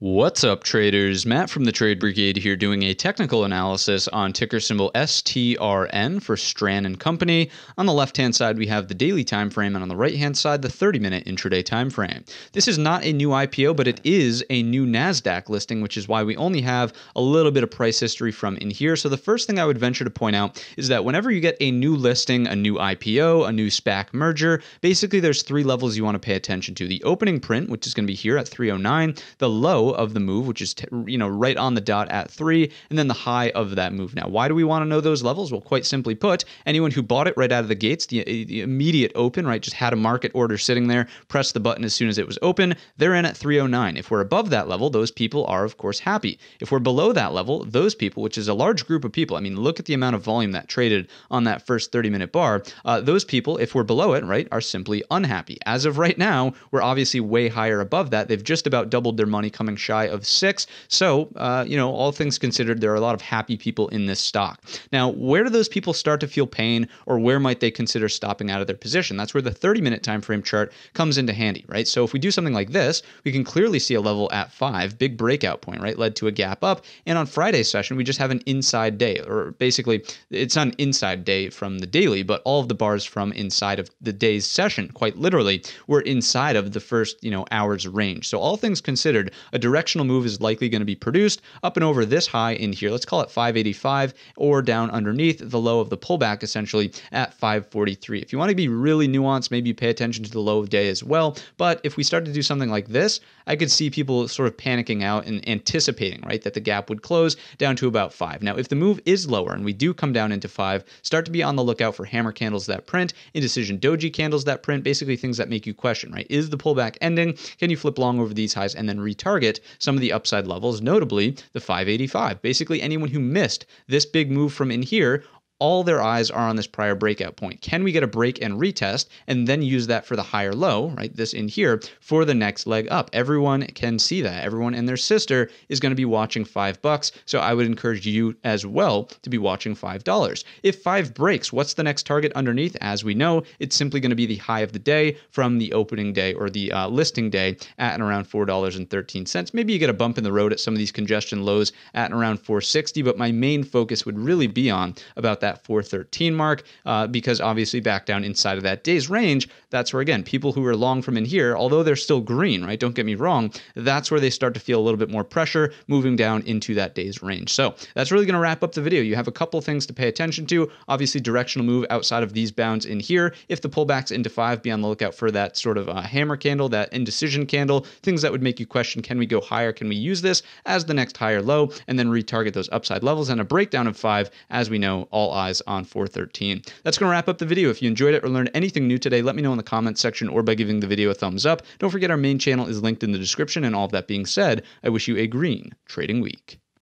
What's up, traders? Matt from the Trade Brigade here doing a technical analysis on ticker symbol STRN for Strand and Company. On the left-hand side, we have the daily time frame, and on the right-hand side, the 30-minute intraday time frame. This is not a new IPO, but it is a new NASDAQ listing, which is why we only have a little bit of price history from in here. So the first thing I would venture to point out is that whenever you get a new listing, a new IPO, a new SPAC merger, basically there's three levels you want to pay attention to. The opening print, which is going to be here at 309, the low, of the move, which is t- you know right on the dot at three, and then the high of that move. Now, why do we want to know those levels? Well, quite simply put, anyone who bought it right out of the gates, the, eh, the immediate open, right, just had a market order sitting there, pressed the button as soon as it was open. They're in at 309. If we're above that level, those people are of course happy. If we're below that level, those people, which is a large group of people, I mean, look at the amount of volume that traded on that first 30-minute bar. Uh, those people, if we're below it, right, are simply unhappy. As of right now, we're obviously way higher above that. They've just about doubled their money coming shy of six. So, uh, you know, all things considered, there are a lot of happy people in this stock. Now, where do those people start to feel pain, or where might they consider stopping out of their position? That's where the 30-minute time frame chart comes into handy, right? So, if we do something like this, we can clearly see a level at five, big breakout point, right? Led to a gap up, and on Friday's session, we just have an inside day, or basically, it's not an inside day from the daily, but all of the bars from inside of the day's session, quite literally, were inside of the first, you know, hours range. So, all things considered, a directional move is likely going to be produced up and over this high in here. Let's call it 585 or down underneath the low of the pullback essentially at 543. If you want to be really nuanced, maybe pay attention to the low of day as well. But if we start to do something like this, I could see people sort of panicking out and anticipating, right, that the gap would close down to about five. Now, if the move is lower and we do come down into five, start to be on the lookout for hammer candles that print, indecision doji candles that print, basically things that make you question, right? Is the pullback ending? Can you flip long over these highs and then retarget some of the upside levels, notably the 585. Basically, anyone who missed this big move from in here all their eyes are on this prior breakout point. Can we get a break and retest and then use that for the higher low, right? This in here for the next leg up. Everyone can see that. Everyone and their sister is going to be watching 5 bucks. So I would encourage you as well to be watching $5. If 5 breaks, what's the next target underneath? As we know, it's simply going to be the high of the day from the opening day or the uh, listing day at and around $4.13. Maybe you get a bump in the road at some of these congestion lows at and around 460, but my main focus would really be on about that that 413 mark uh, because obviously back down inside of that day's range, that's where again people who are long from in here, although they're still green, right? Don't get me wrong, that's where they start to feel a little bit more pressure moving down into that day's range. So that's really going to wrap up the video. You have a couple things to pay attention to. Obviously, directional move outside of these bounds in here. If the pullback's into five, be on the lookout for that sort of uh, hammer candle, that indecision candle, things that would make you question can we go higher? Can we use this as the next higher low? And then retarget those upside levels and a breakdown of five. As we know, all eyes on 413. That's going to wrap up the video. If you enjoyed it or learned anything new today, let me know in the comments section or by giving the video a thumbs up. Don't forget our main channel is linked in the description. And all of that being said, I wish you a green trading week.